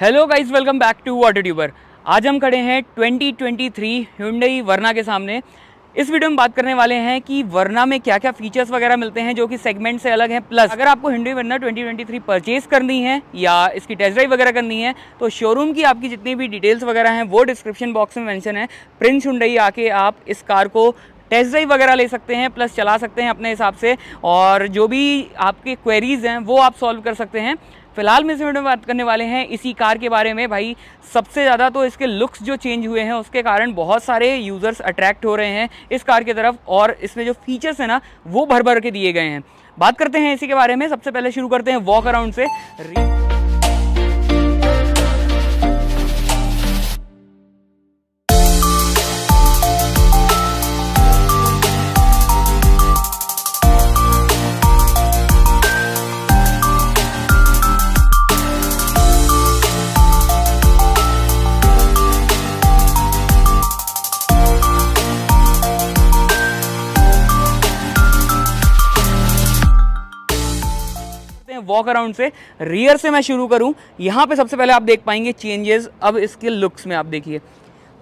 Hello guys welcome back to water tuber आज हम खड़े हैं 2023 ह्यूंडई वरना के सामने इस वीडियो में बात करने वाले हैं कि वरना में क्या क्या फीचर्स वगैरह मिलते हैं जो कि सेगमेंट से अलग हैं प्लस अगर आपको हिंडई वरना 2023 परचेज करनी है या इसकी टेस्ट ड्राइव वगैरह करनी है तो शोरूम की आपकी जितनी भी डिटेल्स वगैरह हैं वो डिस्क्रिप्शन बॉक्स में मैंशन है प्रिंस हुंडई आके आप इस कार को टेस्ट ड्राइव वगैरह ले सकते हैं प्लस चला सकते हैं अपने हिसाब से और जो भी आपके क्वेरीज हैं वो आप सॉल्व कर सकते हैं फिलहाल में इस वीडियो में बात करने वाले हैं इसी कार के बारे में भाई सबसे ज़्यादा तो इसके लुक्स जो चेंज हुए हैं उसके कारण बहुत सारे यूज़र्स अट्रैक्ट हो रहे हैं इस कार की तरफ और इसमें जो फीचर्स हैं ना वो भर भर के दिए गए हैं बात करते हैं इसी के बारे में सबसे पहले शुरू करते हैं वॉक अराउंड से वॉक अराउंड से रियर से मैं शुरू करूँ यहाँ पे सबसे पहले आप देख पाएंगे चेंजेस अब इसके लुक्स में आप देखिए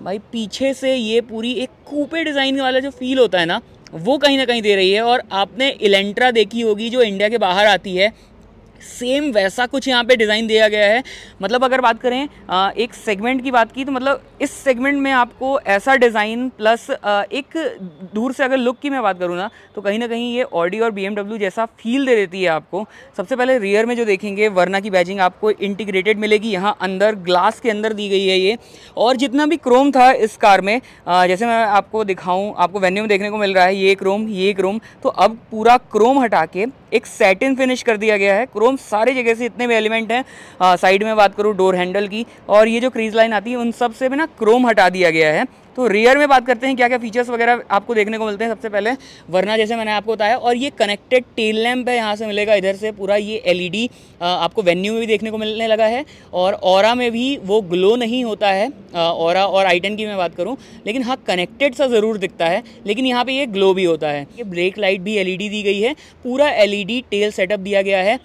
भाई पीछे से ये पूरी एक कूपे डिज़ाइन वाला जो फील होता है ना वो कहीं ना कहीं दे रही है और आपने इलेंट्रा देखी होगी जो इंडिया के बाहर आती है सेम वैसा कुछ यहाँ पे डिज़ाइन दिया गया है मतलब अगर बात करें एक सेगमेंट की बात की तो मतलब इस सेगमेंट में आपको ऐसा डिज़ाइन प्लस एक दूर से अगर लुक की मैं बात करूँ ना तो कहीं ना कहीं ये ऑडी और बी जैसा फील दे देती है आपको सबसे पहले रियर में जो देखेंगे वरना की बैजिंग आपको इंटीग्रेटेड मिलेगी यहाँ अंदर ग्लास के अंदर दी गई है ये और जितना भी क्रोम था इस कार में जैसे मैं आपको दिखाऊँ आपको वेन्यू में देखने को मिल रहा है ये क्रोम ये क्रोम तो अब पूरा क्रोम हटा के एक सेटिन फिनिश कर दिया गया है क्रोम एकदम सारी जगह से इतने भी एलिमेंट हैं साइड में बात करूँ डोर हैंडल की और ये जो क्रीज लाइन आती है उन सब से भी ना क्रोम हटा दिया गया है तो रियर में बात करते हैं क्या क्या फीचर्स वगैरह आपको देखने को मिलते हैं सबसे पहले वरना जैसे मैंने आपको बताया और ये कनेक्टेड टेल लैम्प है यहाँ से मिलेगा इधर से पूरा ये एलईडी आपको वेन्यू में भी देखने को मिलने लगा है और और में भी वो ग्लो नहीं होता है और और आइटन की मैं बात करूँ लेकिन हाँ कनेक्टेड सा ज़रूर दिखता है लेकिन यहाँ पर ये ग्लो भी होता है ये ब्रेक लाइट भी एल दी गई है पूरा एल टेल सेटअप दिया गया है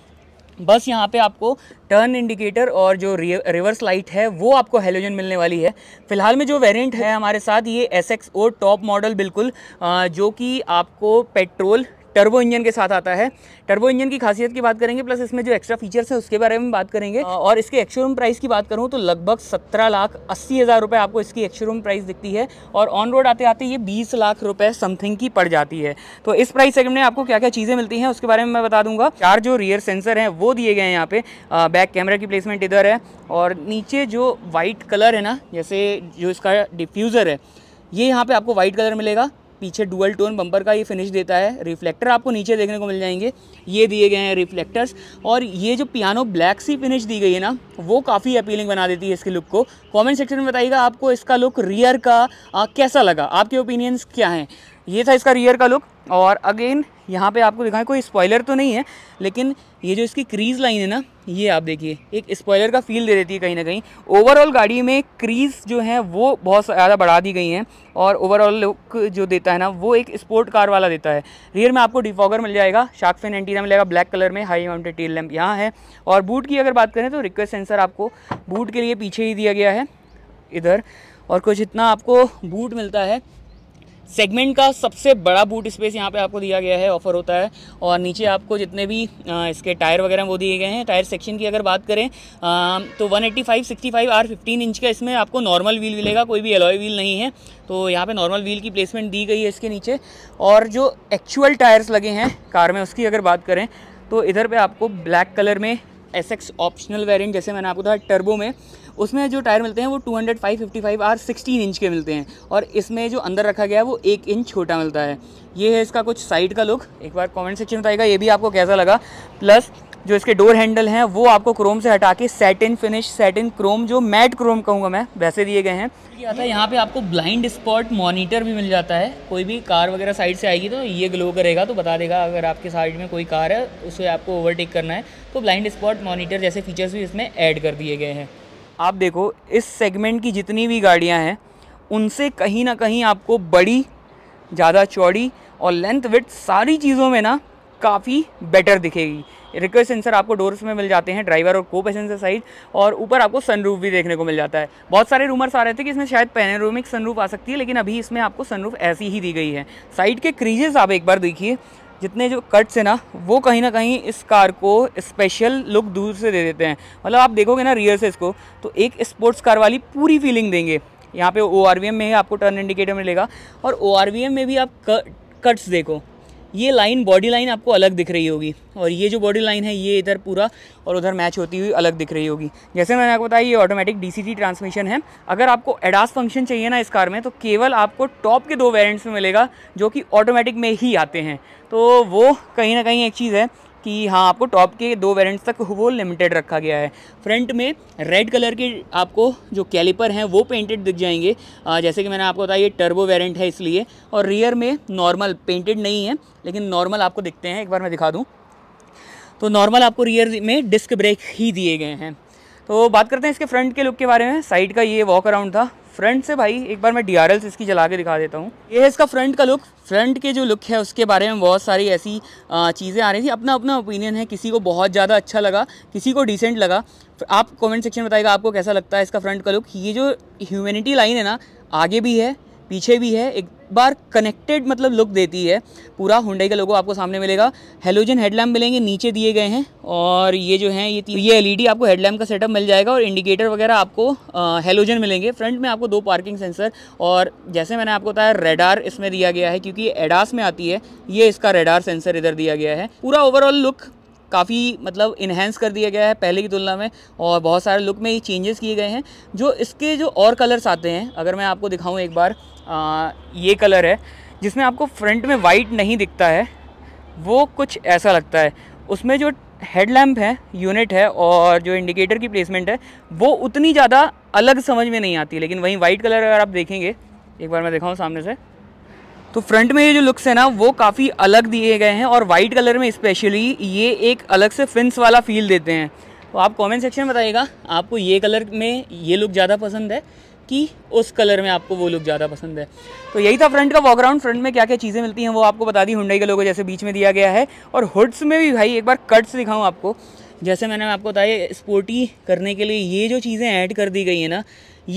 बस यहाँ पे आपको टर्न इंडिकेटर और जो रिवर्स लाइट है वो आपको हेलोजन मिलने वाली है फिलहाल में जो वेरिएंट है हमारे साथ ये S X O top model बिल्कुल जो कि आपको पेट्रोल टर्बो इंजन के साथ आता है टर्बो इंजन की खासियत की बात करेंगे प्लस इसमें जो एक्स्ट्रा फीचर्स है उसके बारे में बात करेंगे हाँ। और इसके एक्शोरूम प्राइस की बात करूँ तो लगभग सत्रह लाख अस्सी हज़ार रुपये आपको इसकी एक्शोरूम प्राइस दिखती है और ऑन रोड आते आते ये बीस लाख रुपये समथिंग की पड़ जाती है तो इस प्राइस सेगमेंट में आपको क्या क्या चीज़ें मिलती हैं उसके बारे में मैं बता दूंगा चार जो रियर सेंसर हैं वो दिए गए हैं यहाँ पे बैक कैमरा की प्लेसमेंट इधर है और नीचे जो वाइट कलर है ना जैसे जो इसका डिफ्यूज़र है ये यहाँ पे आपको वाइट कलर मिलेगा पीछे डुअल टोन बम्पर का ये फिनिश देता है रिफ्लेक्टर आपको नीचे देखने को मिल जाएंगे ये दिए गए हैं रिफ्लेक्टर्स और ये जो पियानो ब्लैक सी फिनिश दी गई है ना वो काफ़ी अपीलिंग बना देती है इसके लुक को कमेंट सेक्शन में बताइएगा आपको इसका लुक रियर का आ, कैसा लगा आपके ओपिनियंस क्या हैं ये था इसका रियर का लुक और अगेन यहाँ पे आपको दिखाएं कोई स्पॉइलर तो नहीं है लेकिन ये जो इसकी क्रीज लाइन है ना ये आप देखिए एक स्पॉइलर का फील दे देती है कहीं ना कहीं ओवरऑल गाड़ी में क्रीज जो है वो बहुत ज़्यादा बढ़ा दी गई हैं और ओवरऑल लुक जो देता है ना वो एक स्पोर्ट कार वाला देता है रियर में आपको डिफॉगर मिल जाएगा शार्क फेन एंटीना मिलेगा ब्लैक कलर में हाई माउंटेड टेल लैम्प यहाँ है और बूट की अगर बात करें तो रिक्वेस्ट सेंसर आपको बूट के लिए पीछे ही दिया गया है इधर और कुछ इतना आपको बूट मिलता है सेगमेंट का सबसे बड़ा बूट स्पेस यहाँ पे आपको दिया गया है ऑफर होता है और नीचे आपको जितने भी इसके टायर वगैरह वो दिए गए हैं टायर सेक्शन की अगर बात करें तो 185, 65 आर 15 इंच का इसमें आपको नॉर्मल व्हील मिलेगा कोई भी एलॉय व्हील नहीं है तो यहाँ पे नॉर्मल व्हील की प्लेसमेंट दी गई है इसके नीचे और जो एक्चुअल टायर्स लगे हैं कार में उसकी अगर बात करें तो इधर पर आपको ब्लैक कलर में एस एक्स ऑप्शनल वेरियंट जैसे मैंने आपको बताया टर्बो में उसमें जो टायर मिलते हैं वो fifty five R sixteen inch के मिलते हैं और इसमें जो अंदर रखा गया है वो एक इंच छोटा मिलता है ये है इसका कुछ साइड का लुक एक बार कमेंट सेक्शन में आएगा ये भी आपको कैसा लगा प्लस जो इसके डोर हैंडल हैं वो आपको क्रोम से हटा के इन फिनिश इन क्रोम जो मैट क्रोम कहूँगा मैं वैसे दिए गए हैं आता है यहाँ पे आपको ब्लाइंड स्पॉट मॉनिटर भी मिल जाता है कोई भी कार वगैरह साइड से आएगी तो ये ग्लो करेगा तो बता देगा अगर आपके साइड में कोई कार है उसे आपको ओवरटेक करना है तो ब्लाइंड स्पॉट मॉनिटर जैसे फीचर्स भी इसमें ऐड कर दिए गए हैं आप देखो इस सेगमेंट की जितनी भी गाड़ियाँ हैं उनसे कहीं ना कहीं आपको बड़ी ज़्यादा चौड़ी और लेंथ विथ सारी चीज़ों में ना काफ़ी बेटर दिखेगी रिक्वेस्ट सेंसर आपको डोर्स में मिल जाते हैं ड्राइवर और को पैसेंजर साइड और ऊपर आपको सनरूफ भी देखने को मिल जाता है बहुत सारे रूमर्स आ रहे थे कि इसमें शायद पेनेरोमिक सनरूफ आ सकती है लेकिन अभी इसमें आपको सनरूफ ऐसी ही दी गई है साइड के क्रीजेस आप एक बार देखिए जितने जो कट्स हैं ना वो कहीं ना कहीं इस कार को स्पेशल लुक दूर से दे देते हैं मतलब आप देखोगे ना रियर से इसको तो एक स्पोर्ट्स कार वाली पूरी फीलिंग देंगे यहाँ पे ओ में ही आपको टर्न इंडिकेटर मिलेगा और ओ में भी आप कट्स देखो ये लाइन बॉडी लाइन आपको अलग दिख रही होगी और ये जो बॉडी लाइन है ये इधर पूरा और उधर मैच होती हुई अलग दिख रही होगी जैसे मैंने आपको बताया ये ऑटोमेटिक डीसीटी ट्रांसमिशन है अगर आपको एडास फंक्शन चाहिए ना इस कार में तो केवल आपको टॉप के दो वेरियंट्स में मिलेगा जो कि ऑटोमेटिक में ही आते हैं तो वो कहीं ना कहीं एक चीज़ है कि हाँ आपको टॉप के दो वेरिएंट्स तक वो लिमिटेड रखा गया है फ्रंट में रेड कलर के आपको जो कैलिपर हैं वो पेंटेड दिख जाएंगे जैसे कि मैंने आपको बताया ये टर्बो वेरेंट है इसलिए और रियर में नॉर्मल पेंटेड नहीं है लेकिन नॉर्मल आपको दिखते हैं एक बार मैं दिखा दूँ तो नॉर्मल आपको रियर में डिस्क ब्रेक ही दिए गए हैं तो बात करते हैं इसके फ्रंट के लुक के बारे में साइड का ये वॉक अराउंड था फ्रंट से भाई एक बार मैं डी आर इसकी जला के दिखा देता हूँ ये है इसका फ्रंट का लुक फ्रंट के जो लुक है उसके बारे में बहुत सारी ऐसी चीज़ें आ रही थी अपना अपना ओपिनियन है किसी को बहुत ज़्यादा अच्छा लगा किसी को डिसेंट लगा आप कमेंट सेक्शन में बताएगा आपको कैसा लगता है इसका फ्रंट का लुक ये जो ह्यूमनिटी लाइन है ना आगे भी है पीछे भी है एक बार कनेक्टेड मतलब लुक देती है पूरा हुंडई का लोगो आपको सामने मिलेगा हेलोजन हेडलैम्प मिलेंगे नीचे दिए गए हैं और ये जो है ये ये एलईडी आपको हेडलैम्प का सेटअप मिल जाएगा और इंडिकेटर वगैरह आपको हेलोजन मिलेंगे फ्रंट में आपको दो पार्किंग सेंसर और जैसे मैंने आपको बताया रेडार इसमें दिया गया है क्योंकि एडास में आती है ये इसका रेडार सेंसर इधर दिया गया है पूरा ओवरऑल लुक काफ़ी मतलब इन्हेंस कर दिया गया है पहले की तुलना में और बहुत सारे लुक में ये चेंजेस किए गए हैं जो इसके जो और कलर्स आते हैं अगर मैं आपको दिखाऊं एक बार आ, ये कलर है जिसमें आपको फ्रंट में वाइट नहीं दिखता है वो कुछ ऐसा लगता है उसमें जो हेडलैम्प है यूनिट है और जो इंडिकेटर की प्लेसमेंट है वो उतनी ज़्यादा अलग समझ में नहीं आती लेकिन वहीं वाइट कलर अगर आप देखेंगे एक बार मैं दिखाऊँ सामने से तो फ्रंट में ये जो लुक्स है ना वो काफ़ी अलग दिए गए हैं और वाइट कलर में स्पेशली ये एक अलग से फिंस वाला फील देते हैं तो आप कमेंट सेक्शन में बताइएगा आपको ये कलर में ये लुक ज़्यादा पसंद है कि उस कलर में आपको वो लुक ज़्यादा पसंद है तो यही था फ्रंट का वॉकग्राउंड फ्रंट में क्या क्या चीज़ें मिलती हैं वो आपको बता दी हुडाई के लोगों जैसे बीच में दिया गया है और हुड्स में भी भाई एक बार कट्स दिखाऊँ आपको जैसे मैंने आपको बताया स्पोर्टी करने के लिए ये जो चीज़ें ऐड कर दी गई हैं ना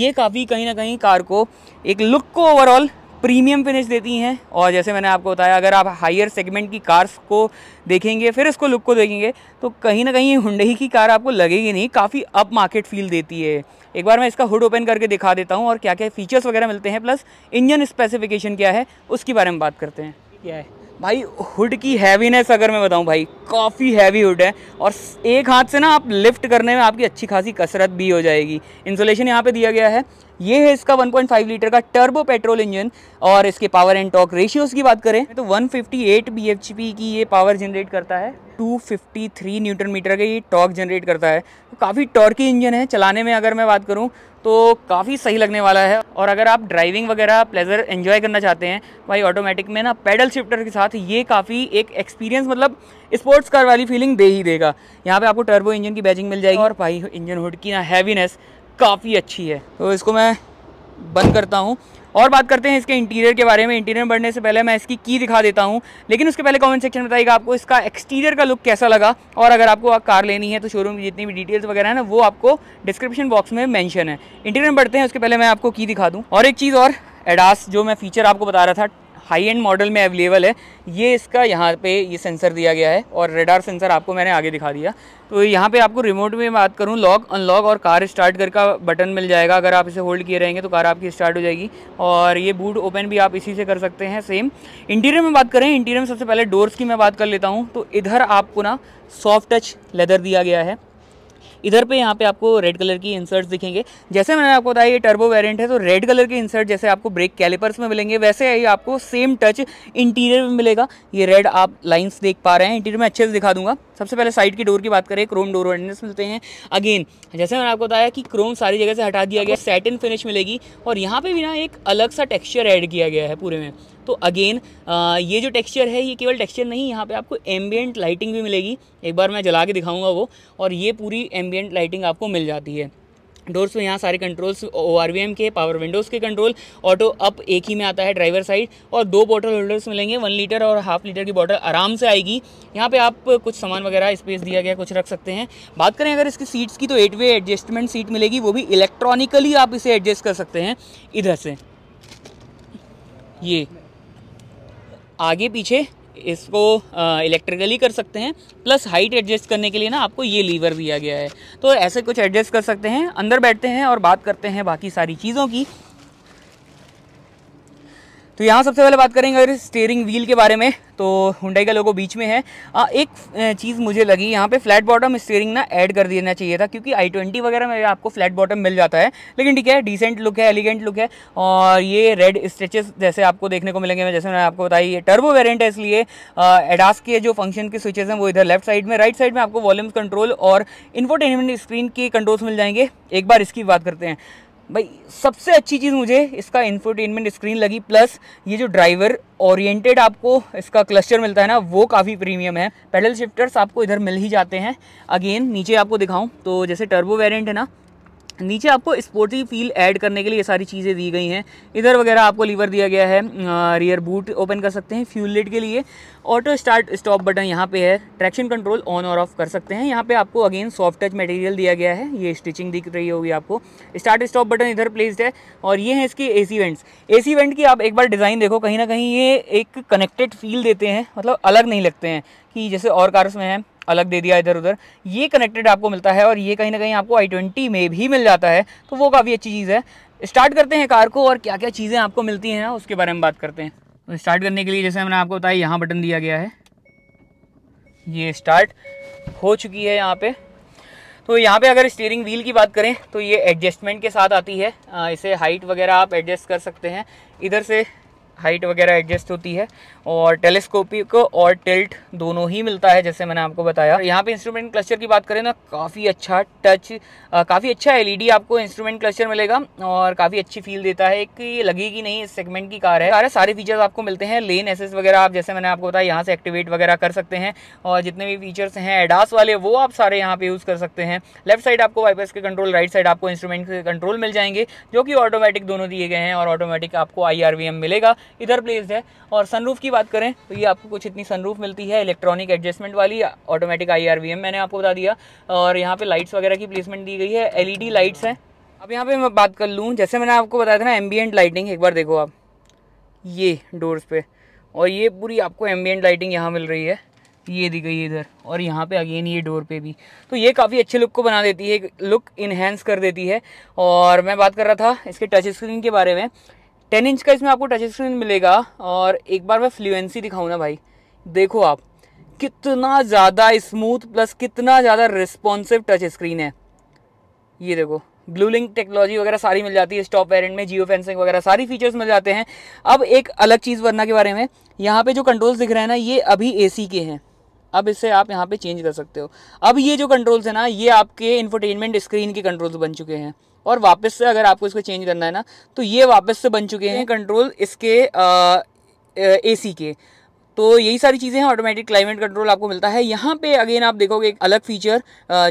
ये काफ़ी कहीं ना कहीं कार को एक लुक को ओवरऑल प्रीमियम फिनिश देती हैं और जैसे मैंने आपको बताया अगर आप हायर सेगमेंट की कार्स को देखेंगे फिर इसको लुक को देखेंगे तो कहीं ना कहीं हुडई की कार आपको लगेगी नहीं काफ़ी अप मार्केट फील देती है एक बार मैं इसका हुड ओपन करके दिखा देता हूँ और क्या क्या फीचर्स वगैरह मिलते हैं प्लस इंजन स्पेसिफिकेशन क्या है उसके बारे में बात करते हैं क्या है भाई हुड की हैवीनेस अगर मैं बताऊं भाई काफ़ी हैवी हुड है और एक हाथ से ना आप लिफ्ट करने में आपकी अच्छी खासी कसरत भी हो जाएगी इंसुलेशन यहाँ पे दिया गया है ये है इसका 1.5 लीटर का टर्बो पेट्रोल इंजन और इसके पावर एंड टॉक रेशियोज़ की बात करें तो 158 bhp की ये पावर जनरेट करता है 253 न्यूटन मीटर का ये टॉक जनरेट करता है तो काफ़ी टॉर्की इंजन है चलाने में अगर मैं बात करूँ तो काफ़ी सही लगने वाला है और अगर आप ड्राइविंग वगैरह प्लेजर इन्जॉय करना चाहते हैं भाई ऑटोमेटिक में ना पैडल शिफ्टर के साथ ये काफ़ी एक एक्सपीरियंस मतलब स्पोर्ट्स कार वाली फीलिंग दे ही देगा यहाँ पे आपको टर्बो इंजन की बैजिंग मिल जाएगी और भाई इंजन हुड की ना हैवीनेस काफ़ी अच्छी है तो इसको मैं बंद करता हूँ और बात करते हैं इसके इंटीरियर के बारे में इंटीरियर बढ़ने से पहले मैं इसकी की दिखा देता हूँ लेकिन उसके पहले कमेंट सेक्शन में बताइएगा आपको इसका एक्सटीरियर का लुक कैसा लगा और अगर आपको कार लेनी है तो शोरूम की जितनी भी डिटेल्स वगैरह है ना वो आपको डिस्क्रिप्शन बॉक्स में मैंशन है इंटीरियर बढ़ते हैं उसके पहले मैं आपको की दिखा दूँ और एक चीज़ और एडास जो मैं फीचर आपको बता रहा था हाई एंड मॉडल में अवेलेबल है ये इसका यहाँ पे ये सेंसर दिया गया है और रेडार सेंसर आपको मैंने आगे दिखा दिया तो यहाँ पे आपको रिमोट में बात करूँ लॉक अनलॉक और कार स्टार्ट कर का बटन मिल जाएगा अगर आप इसे होल्ड किए रहेंगे तो कार आपकी स्टार्ट हो जाएगी और ये बूट ओपन भी आप इसी से कर सकते हैं सेम इंटीरियर में बात करें इंटीरियर में सबसे पहले डोर्स की मैं बात कर लेता हूँ तो इधर आपको ना सॉफ्ट टच लेदर दिया गया है इधर पे यहाँ पे आपको रेड कलर की इंसर्ट्स दिखेंगे जैसे मैंने आपको बताया ये टर्बो वेरिएंट है तो रेड कलर के इंसर्ट जैसे आपको ब्रेक कैलिपर्स में मिलेंगे वैसे ही आपको सेम टच इंटीरियर में मिलेगा ये रेड आप लाइन्स देख पा रहे हैं इंटीरियर में अच्छे से दिखा दूंगा सबसे पहले साइड की डोर की बात करें क्रोम डोर ऑर्डिनेंस मिलते हैं अगेन जैसे मैंने आपको बताया कि क्रोम सारी जगह से हटा दिया गया इन फिनिश मिलेगी और यहाँ पर भी ना एक अलग सा टेक्स्चर ऐड किया गया है पूरे में तो अगेन ये जो टेक्सचर है ये केवल टेक्सचर नहीं यहाँ पे आपको एम्बियंट लाइटिंग भी मिलेगी एक बार मैं जला के दिखाऊंगा वो और ये पूरी एम्बियंट लाइटिंग आपको मिल जाती है डोर्स में यहाँ सारे कंट्रोल्स ओ आर के पावर विंडोज़ के कंट्रोल ऑटो अप एक ही में आता है ड्राइवर साइड और दो बॉटल होल्डर्स मिलेंगे वन लीटर और हाफ लीटर की बॉटल आराम से आएगी यहाँ पे आप कुछ सामान वगैरह स्पेस दिया गया कुछ रख सकते हैं बात करें अगर इसकी सीट्स की तो एट वे एडजस्टमेंट सीट मिलेगी वो भी इलेक्ट्रॉनिकली आप इसे एडजस्ट कर सकते हैं इधर से ये आगे पीछे इसको इलेक्ट्रिकली कर सकते हैं प्लस हाइट एडजस्ट करने के लिए ना आपको ये लीवर दिया गया है तो ऐसे कुछ एडजस्ट कर सकते हैं अंदर बैठते हैं और बात करते हैं बाकी सारी चीज़ों की तो यहाँ सबसे पहले बात करेंगे अगर स्टेयरिंग व्हील के बारे में तो हुंडई का लोगो बीच में है आ, एक चीज़ मुझे लगी यहाँ पे फ्लैट बॉटम स्टेयरिंग ना ऐड कर देना चाहिए था क्योंकि आई ट्वेंटी वगैरह में आपको फ्लैट बॉटम मिल जाता है लेकिन ठीक है डिसेंट लुक है एलिगेंट लुक है और ये रेड स्ट्रेचेस जैसे आपको देखने को मिलेंगे जैसे मैंने आपको बताई ये टर्बो वेरियंट है इसलिए एडास के जो फंक्शन के स्विचेज हैं वो इधर लेफ्ट साइड में राइट साइड में आपको वॉल्यूम कंट्रोल और इन्फोटेनमेंट स्क्रीन के कंट्रोल्स मिल जाएंगे एक बार इसकी बात करते हैं भाई सबसे अच्छी चीज़ मुझे इसका इन्फोटेनमेंट स्क्रीन लगी प्लस ये जो ड्राइवर ओरिएंटेड आपको इसका क्लस्टर मिलता है ना वो काफ़ी प्रीमियम है पेडल शिफ्टर्स आपको इधर मिल ही जाते हैं अगेन नीचे आपको दिखाऊं तो जैसे टर्बो वेरिएंट है ना नीचे आपको स्पोर्टी फील ऐड करने के लिए ये सारी चीज़ें दी गई हैं इधर वगैरह आपको लीवर दिया गया है रियर बूट ओपन कर सकते हैं फ्यूल लिट के लिए ऑटो स्टार्ट स्टॉप बटन यहाँ पे है ट्रैक्शन कंट्रोल ऑन और ऑफ कर सकते हैं यहाँ पे आपको अगेन सॉफ्ट टच मटेरियल दिया गया है ये स्टिचिंग दिख रही होगी आपको स्टार्ट स्टॉप बटन इधर प्लेस्ड है और ये हैं इसके ए सी वेंट्स ए सी वेंट की आप एक बार डिज़ाइन देखो कहीं ना कहीं ये एक कनेक्टेड फील देते हैं मतलब अलग नहीं लगते हैं कि जैसे और कार्स में हैं अलग दे दिया इधर उधर ये कनेक्टेड आपको मिलता है और ये कहीं ना कहीं आपको आई ट्वेंटी में भी मिल जाता है तो वो काफ़ी अच्छी चीज़ है स्टार्ट करते हैं कार को और क्या क्या चीज़ें आपको मिलती हैं उसके बारे में बात करते हैं तो स्टार्ट करने के लिए जैसे मैंने आपको बताया यहाँ बटन दिया गया है ये स्टार्ट हो चुकी है यहाँ पे तो यहाँ पे अगर स्टीयरिंग व्हील की बात करें तो ये एडजस्टमेंट के साथ आती है इसे हाइट वगैरह आप एडजस्ट कर सकते हैं इधर से हाइट वगैरह एडजस्ट होती है और टेलीस्कोपिक और टिल्ट दोनों ही मिलता है जैसे मैंने आपको बताया यहाँ पे इंस्ट्रूमेंट क्लस्टर की बात करें ना काफ़ी अच्छा टच काफ़ी अच्छा एलईडी e आपको इंस्ट्रूमेंट क्लस्टर मिलेगा और काफ़ी अच्छी फील देता है कि लगेगी नहीं इस सेगमेंट की कार है सारे सारे फीचर्स आपको मिलते हैं लेन एसेस वगैरह आप जैसे मैंने आपको बताया यहाँ से एक्टिवेट वगैरह कर सकते हैं और जितने भी फीचर्स हैं एडास वाले वो आप सारे यहाँ पे यूज़ कर सकते हैं लेफ्ट साइड आपको वाइपर्स के कंट्रोल राइट साइड आपको इंस्ट्रूमेंट के कंट्रोल मिल जाएंगे जो कि ऑटोमेटिक दोनों दिए गए हैं और ऑटोमेटिक आपको आई मिलेगा इधर प्लेस्ड है और सनरूफ की बात करें तो ये आपको कुछ इतनी सनरूफ मिलती है इलेक्ट्रॉनिक एडजस्टमेंट वाली ऑटोमेटिक आई मैंने आपको बता दिया और यहाँ पे लाइट्स वगैरह की प्लेसमेंट दी गई है एल लाइट्स हैं अब यहाँ पे मैं बात कर लूँ जैसे मैंने आपको बताया था ना एम्बियंट लाइटिंग एक बार देखो आप ये डोर्स पे और ये पूरी आपको एम्बियंट लाइटिंग यहाँ मिल रही है ये दी गई इधर और यहाँ पे अगेन ये डोर पे भी तो ये काफ़ी अच्छे लुक को बना देती है लुक इन्हेंस कर देती है और मैं बात कर रहा था इसके टच स्क्रीन के बारे में टेन इंच का इसमें आपको टच स्क्रीन मिलेगा और एक बार मैं फ्लुएंसी दिखाऊँ ना भाई देखो आप कितना ज़्यादा स्मूथ प्लस कितना ज़्यादा रिस्पॉन्सिव टच स्क्रीन है ये देखो ब्लू लिंक टेक्नोलॉजी वगैरह सारी मिल जाती है स्टॉप वेरेंट में जियो फेंसिंग वगैरह सारी फीचर्स मिल जाते हैं अब एक अलग चीज़ वरना के बारे में यहाँ पे जो कंट्रोल्स दिख रहे हैं ना ये अभी एसी के हैं अब इसे आप यहाँ पे चेंज कर सकते हो अब ये जो कंट्रोल्स हैं ना ये आपके इन्फोटेनमेंट स्क्रीन के कंट्रोल्स बन चुके हैं और वापस से अगर आपको इसको चेंज करना है ना तो ये वापस से बन चुके हैं कंट्रोल इसके ए सी के तो यही सारी चीज़ें हैं ऑटोमेटिक क्लाइमेट कंट्रोल आपको मिलता है यहाँ पे अगेन आप देखोगे एक अलग फीचर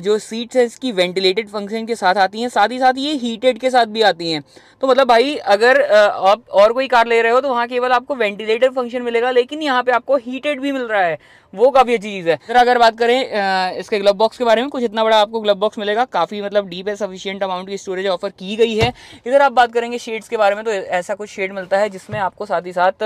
जो सीट्स है इसकी वेंटिलेटेड फंक्शन के साथ आती हैं साथ ही साथ ये हीटेड के साथ भी आती हैं तो मतलब भाई अगर आप और कोई कार ले रहे हो तो वहाँ केवल आपको वेंटिलेटेड फंक्शन मिलेगा लेकिन यहाँ पे आपको हीटेड भी मिल रहा है वो काफ़ी अच्छी चीज़ है सर अगर बात करें इसके ग्लब बॉक्स के बारे में कुछ इतना बड़ा आपको ग्लब बॉक्स मिलेगा काफ़ी मतलब डीप है सफिशियंट अमाउंट की स्टोरेज ऑफर की गई है इधर आप बात करेंगे शेड्स के बारे में तो ऐसा कुछ शेड मिलता है जिसमें आपको साथ ही साथ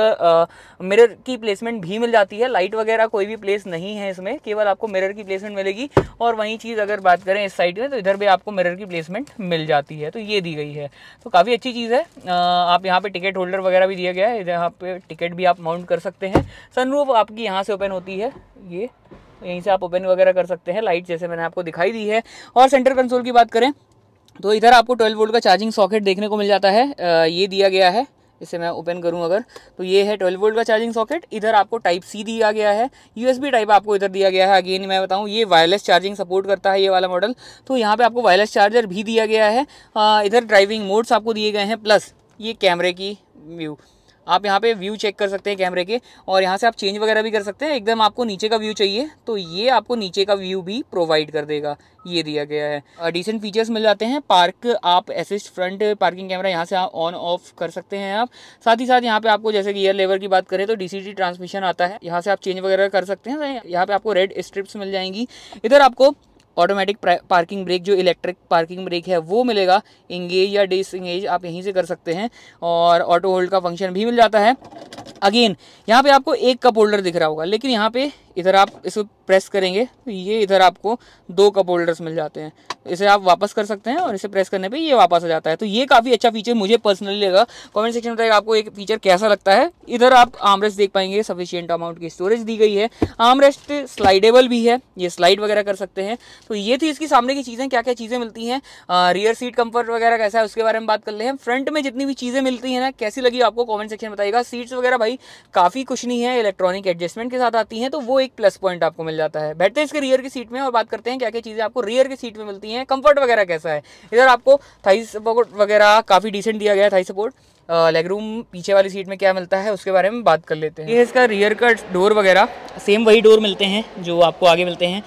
मिरर की प्लेसमेंट भी मिल जाती है लाइट वगैरह कोई भी प्लेस नहीं है इसमें केवल आपको मिरर की प्लेसमेंट मिलेगी और वही चीज़ अगर बात करें इस साइड में तो इधर भी आपको मिरर की प्लेसमेंट मिल जाती है तो ये दी गई है तो काफ़ी अच्छी चीज़ है आप यहाँ पे टिकट होल्डर वगैरह भी दिया गया है यहाँ पे टिकट भी आप माउंट कर सकते हैं सनरूफ आपकी यहाँ से ओपन होती है ये यहीं से आप ओपन वगैरह कर सकते हैं लाइट जैसे मैंने आपको दिखाई दी है और सेंटर कंसोल की बात करें तो इधर आपको 12 वोल्ट का चार्जिंग सॉकेट देखने को मिल जाता है आ, ये दिया गया है इसे मैं ओपन करूं अगर तो ये है 12 वोल्ट का चार्जिंग सॉकेट इधर आपको टाइप सी दिया गया है यूएसबी टाइप आपको इधर दिया गया है अगेन मैं बताऊं ये वायरलेस चार्जिंग सपोर्ट करता है ये वाला मॉडल तो यहाँ पर आपको वायरलेस चार्जर भी दिया गया है आ, इधर ड्राइविंग मोड्स आपको दिए गए हैं प्लस ये कैमरे की व्यू आप यहाँ पे व्यू चेक कर सकते हैं कैमरे के और यहाँ से आप चेंज वगैरह भी कर सकते हैं एकदम आपको नीचे का व्यू चाहिए तो ये आपको नीचे का व्यू भी प्रोवाइड कर देगा ये दिया गया है डिसेंट फीचर्स मिल जाते हैं पार्क आप एसिस्ट फ्रंट पार्किंग कैमरा यहाँ से ऑन ऑफ कर सकते हैं आप साथ ही साथ यहाँ पे आपको जैसे गियर लेवर की बात करें तो डी ट्रांसमिशन आता है यहाँ से आप चेंज वगैरह कर सकते हैं यहाँ पे आपको रेड स्ट्रिप्स मिल जाएंगी इधर आपको ऑटोमेटिक पार्किंग ब्रेक जो इलेक्ट्रिक पार्किंग ब्रेक है वो मिलेगा इंगेज या डिसंगेज आप यहीं से कर सकते हैं और ऑटो होल्ड का फंक्शन भी मिल जाता है अगेन यहाँ पे आपको एक कप होल्डर दिख रहा होगा लेकिन यहाँ पे इधर आप इसको प्रेस करेंगे तो ये इधर आपको दो कप होल्डर्स मिल जाते हैं इसे आप वापस कर सकते हैं और इसे प्रेस करने पे ये वापस आ जाता है तो ये काफ़ी अच्छा फीचर मुझे पर्सनली लगा कमेंट सेक्शन में बताएगा आपको एक फीचर कैसा लगता है इधर आप आमरेस्ट देख पाएंगे सफिशियंट अमाउंट की स्टोरेज दी गई है आमरेस्ट स्लाइडेबल भी है ये स्लाइड वगैरह कर सकते हैं तो ये थी इसकी सामने की चीज़ें क्या क्या चीज़ें मिलती हैं रियर सीट कंफर्ट वगैरह कैसा है उसके बारे में बात कर ले हैं फ्रंट में जितनी भी चीज़ें मिलती हैं ना कैसी लगी आपको कॉमेंट सेक्शन में बताइएगा सीट्स वगैरह भाई काफ़ी कुछ नहीं है इलेक्ट्रॉनिक एडजस्टमेंट के साथ आती हैं तो वो एक प्लस पॉइंट आपको मिल जाता है बैठते हैं इसके रियर की सीट में और बात करते हैं क्या क्या चीज़ें आपको रियर की सीट में मिलती हैं कंफर्ट वगैरह कैसा है इधर आपको थाई सपोर्ट वगैरह काफ़ी डिसेंट दिया गया है थाई सपोर्ट लेग रूम पीछे वाली सीट में क्या मिलता है उसके बारे में बात कर लेते हैं ये इसका रियर का डोर वगैरह सेम वही डोर मिलते हैं जो आपको आगे मिलते हैं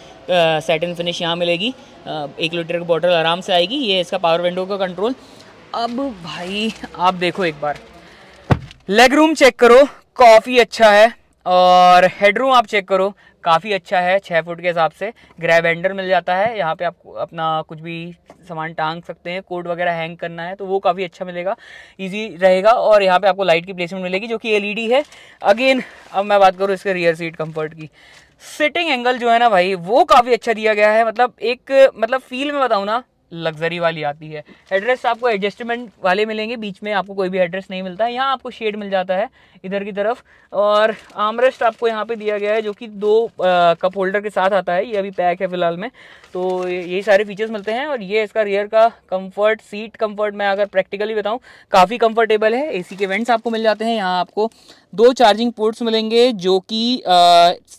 सेटन फिनिश यहाँ मिलेगी आ, एक लीटर की बॉटल आराम से आएगी ये इसका पावर विंडो का कंट्रोल अब भाई आप देखो एक बार लेग रूम चेक करो काफ़ी अच्छा है और हेडरूम आप चेक करो काफ़ी अच्छा है छः फुट के हिसाब से ग्रैब हैंडर मिल जाता है यहाँ पे आप अपना कुछ भी सामान टांग सकते हैं कोट वगैरह हैंग करना है तो वो काफ़ी अच्छा मिलेगा इजी रहेगा और यहाँ पे आपको लाइट की प्लेसमेंट मिलेगी जो कि एलईडी है अगेन अब मैं बात करूँ इसके रियर सीट कंफर्ट की सिटिंग एंगल जो है ना भाई वो काफ़ी अच्छा दिया गया है मतलब एक मतलब फील में बताऊँ ना लग्जरी वाली आती है एड्रेस आपको एडजस्टमेंट वाले मिलेंगे बीच में आपको कोई भी एड्रेस नहीं मिलता है यहाँ आपको शेड मिल जाता है इधर की तरफ और आमरेस्ट आपको यहाँ पे दिया गया है जो कि दो कप होल्डर के साथ आता है ये अभी पैक है फिलहाल में तो यही सारे फीचर्स मिलते हैं और ये इसका रियर का कम्फर्ट सीट कम्फर्ट मैं अगर प्रैक्टिकली बताऊँ काफ़ी कम्फर्टेबल है ए के वेंट्स आपको मिल जाते हैं यहाँ आपको दो चार्जिंग पोर्ट्स मिलेंगे जो कि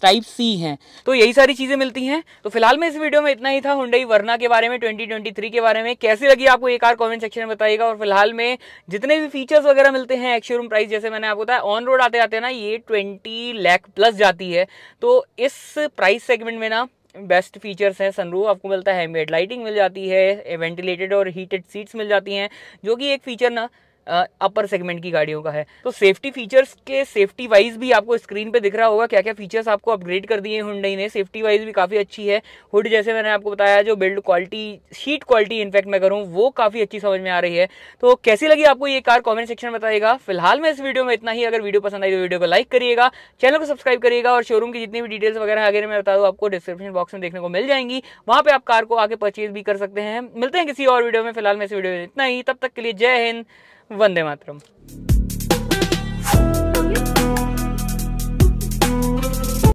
टाइप सी हैं तो यही सारी चीज़ें मिलती हैं तो फिलहाल में इस वीडियो में इतना ही था हुडई वर्ना के बारे में ट्वेंटी थ्री के बारे में कैसी लगी आपको एक कार कमेंट सेक्शन में बताइएगा और फिलहाल में जितने भी फीचर्स वगैरह मिलते हैं एक्शोरूम प्राइस जैसे मैंने आपको बताया ऑन रोड आते आते ना ये ट्वेंटी लैख प्लस जाती है तो इस प्राइस सेगमेंट में ना बेस्ट फीचर्स हैं सनरूफ आपको मिलता है लाइटिंग मिल जाती है वेंटिलेटेड और हीटेड सीट्स मिल जाती हैं जो कि एक फीचर ना अपर सेगमेंट की गाड़ियों का है तो सेफ्टी फीचर्स के सेफ्टी वाइज भी आपको स्क्रीन पे दिख रहा होगा क्या क्या फीचर्स आपको अपग्रेड कर दिए हुंडई ने सेफ्टी वाइज भी काफ़ी अच्छी है हुड जैसे मैंने आपको बताया जो build quality seat quality in fact मैं करूँ वो काफ़ी अच्छी समझ में आ रही है तो कैसी लगी आपको ये कार कॉमेंट सेक्शन में फिलहाल मैं इस वीडियो में इतना ही अगर वीडियो पसंद आई तो वीडियो को लाइक करिएगा चैनल को सब्सक्राइब करिएगा और शोरूम की जितनी भी डिटेल्स वगैरह आगे मैं बता दूँ आपको डिस्क्रिप्शन बॉक्स में देखने को मिल जाएंगी वहां पर आप कार को आगे परचेज भी कर सकते हैं मिलते हैं किसी और वीडियो में फिलहाल मैं इस वीडियो में इतना ही तब तक के लिए जय हिंद वंदे मातरम